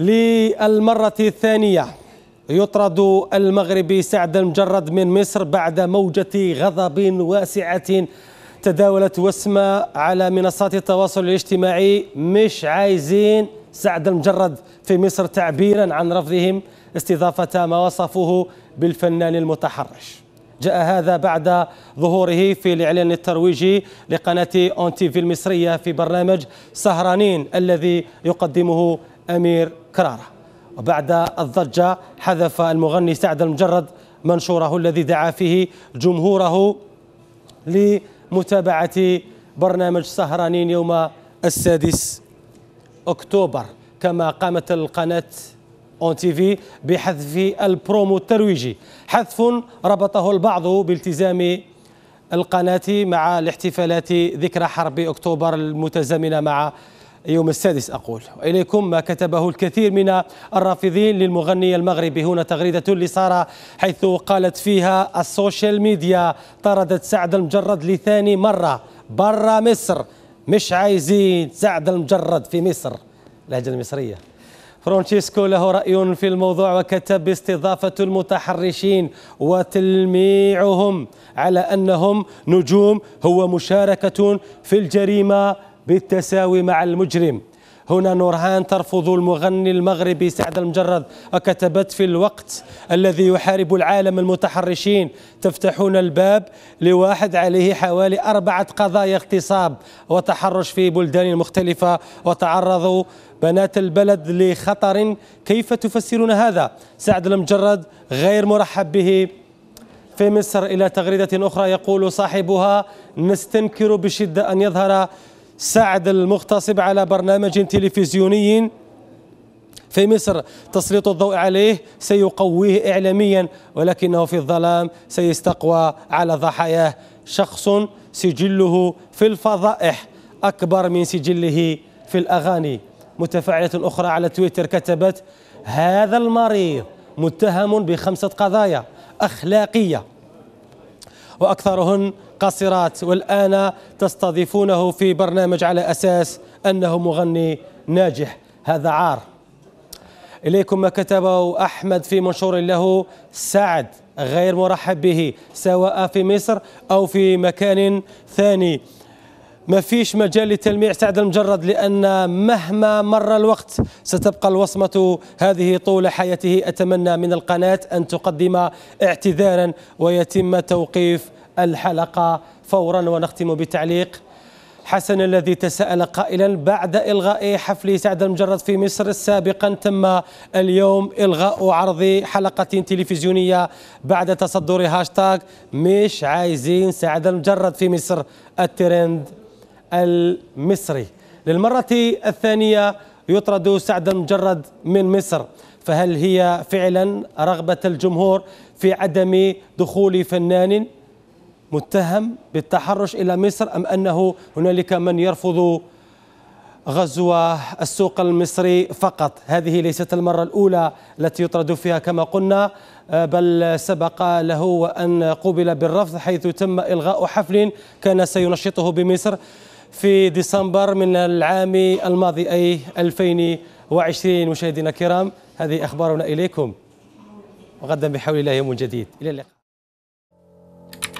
للمرة الثانية يطرد المغربي سعد المجرد من مصر بعد موجة غضب واسعة تداولت وسمى على منصات التواصل الاجتماعي مش عايزين سعد المجرد في مصر تعبيرا عن رفضهم استضافة ما وصفوه بالفنان المتحرش جاء هذا بعد ظهوره في الإعلان الترويجي لقناة أون تي في المصرية في برنامج سهرانين الذي يقدمه أمير كرارة وبعد الضجة حذف المغني سعد المجرد منشوره الذي دعا فيه جمهوره لمتابعة برنامج سهرانين يوم السادس أكتوبر كما قامت القناة اون تي في بحذف البرومو الترويجي حذف ربطه البعض بالتزام القناة مع الاحتفالات ذكرى حرب أكتوبر المتزامنة مع يوم السادس أقول وإليكم ما كتبه الكثير من الرافضين للمغني المغربي هنا تغريدة لسارة حيث قالت فيها السوشيال ميديا طردت سعد المجرد لثاني مرة برا مصر مش عايزين سعد المجرد في مصر لهجة المصرية فرانشيسكو له رأي في الموضوع وكتب استضافة المتحرشين وتلميعهم على أنهم نجوم هو مشاركة في الجريمة بالتساوي مع المجرم هنا نورهان ترفض المغني المغربي سعد المجرد وكتبت في الوقت الذي يحارب العالم المتحرشين تفتحون الباب لواحد عليه حوالي أربعة قضايا اغتصاب وتحرش في بلدان مختلفة وتعرضوا بنات البلد لخطر كيف تفسرون هذا سعد المجرد غير مرحب به في مصر إلى تغريدة أخرى يقول صاحبها نستنكر بشدة أن يظهر سعد المغتصب على برنامج تلفزيوني في مصر تسليط الضوء عليه سيقويه إعلاميا ولكنه في الظلام سيستقوى على ضحاياه شخص سجله في الفضائح أكبر من سجله في الأغاني متفاعلة أخرى على تويتر كتبت هذا المريض متهم بخمسة قضايا أخلاقية وأكثرهن قاصرات والآن تستضيفونه في برنامج على أساس أنه مغني ناجح هذا عار إليكم ما كتبه أحمد في منشور له سعد غير مرحب به سواء في مصر أو في مكان ثاني ما فيش مجال للتلميع سعد المجرد لأن مهما مر الوقت ستبقى الوصمة هذه طول حياته أتمنى من القناة أن تقدم اعتذارا ويتم توقيف الحلقة فورا ونختم بتعليق حسن الذي تساءل قائلا بعد إلغاء حفل سعد المجرد في مصر سابقا تم اليوم إلغاء عرض حلقة تلفزيونية بعد تصدر هاشتاغ مش عايزين سعد المجرد في مصر الترند المصري للمرة الثانية يطرد سعد مجرد من مصر فهل هي فعلا رغبة الجمهور في عدم دخول فنان متهم بالتحرش إلى مصر أم أنه هنالك من يرفض غزو السوق المصري فقط هذه ليست المرة الأولى التي يطرد فيها كما قلنا بل سبق له أن قوبل بالرفض حيث تم إلغاء حفل كان سينشطه بمصر في ديسمبر من العام الماضي أي 2020 مشاهدينا الكرام هذه أخبارنا إليكم وغدا بحول الله يوم جديد إلى اللقاء